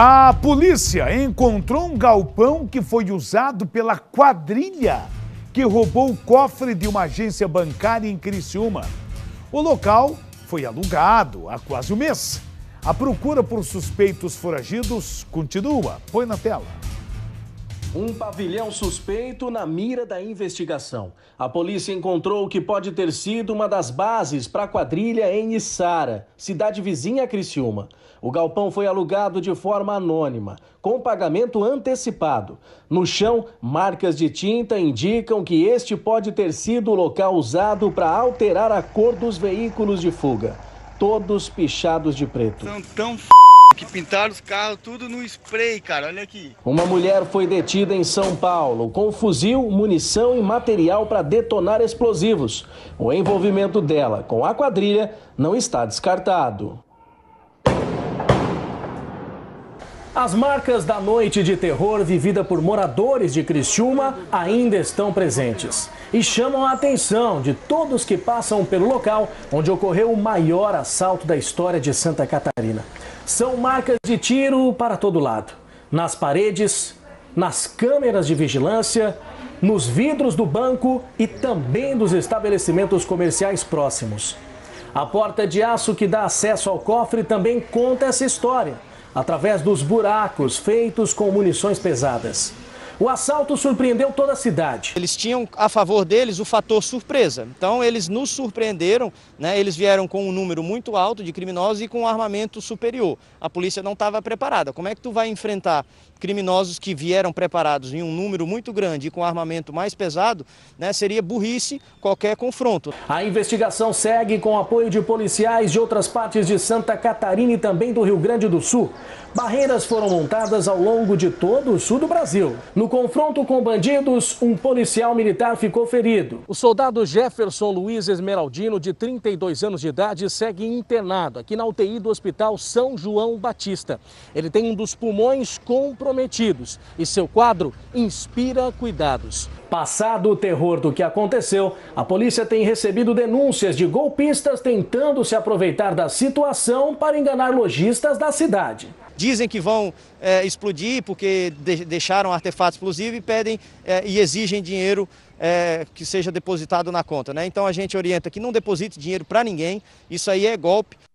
A polícia encontrou um galpão que foi usado pela quadrilha que roubou o cofre de uma agência bancária em Criciúma. O local foi alugado há quase um mês. A procura por suspeitos foragidos continua. Põe na tela. Um pavilhão suspeito na mira da investigação. A polícia encontrou o que pode ter sido uma das bases para a quadrilha em Içara, cidade vizinha a Criciúma. O galpão foi alugado de forma anônima, com pagamento antecipado. No chão, marcas de tinta indicam que este pode ter sido o local usado para alterar a cor dos veículos de fuga. Todos pichados de preto. São tão f que pintaram os carros tudo no spray, cara. Olha aqui. Uma mulher foi detida em São Paulo com fuzil, munição e material para detonar explosivos. O envolvimento dela com a quadrilha não está descartado. As marcas da noite de terror vivida por moradores de Criciúma ainda estão presentes e chamam a atenção de todos que passam pelo local onde ocorreu o maior assalto da história de Santa Catarina. São marcas de tiro para todo lado. Nas paredes, nas câmeras de vigilância, nos vidros do banco e também dos estabelecimentos comerciais próximos. A porta de aço que dá acesso ao cofre também conta essa história, através dos buracos feitos com munições pesadas. O assalto surpreendeu toda a cidade. Eles tinham a favor deles o fator surpresa. Então eles nos surpreenderam, né? Eles vieram com um número muito alto de criminosos e com um armamento superior. A polícia não estava preparada. Como é que tu vai enfrentar criminosos que vieram preparados em um número muito grande e com armamento mais pesado, né? Seria burrice qualquer confronto. A investigação segue com apoio de policiais de outras partes de Santa Catarina e também do Rio Grande do Sul. Barreiras foram montadas ao longo de todo o sul do Brasil. No no confronto com bandidos, um policial militar ficou ferido. O soldado Jefferson Luiz Esmeraldino, de 32 anos de idade, segue internado aqui na UTI do Hospital São João Batista. Ele tem um dos pulmões comprometidos e seu quadro inspira cuidados. Passado o terror do que aconteceu, a polícia tem recebido denúncias de golpistas tentando se aproveitar da situação para enganar lojistas da cidade. Dizem que vão é, explodir porque deixaram artefatos explosiva e pedem eh, e exigem dinheiro eh, que seja depositado na conta. Né? Então a gente orienta que não deposite dinheiro para ninguém, isso aí é golpe.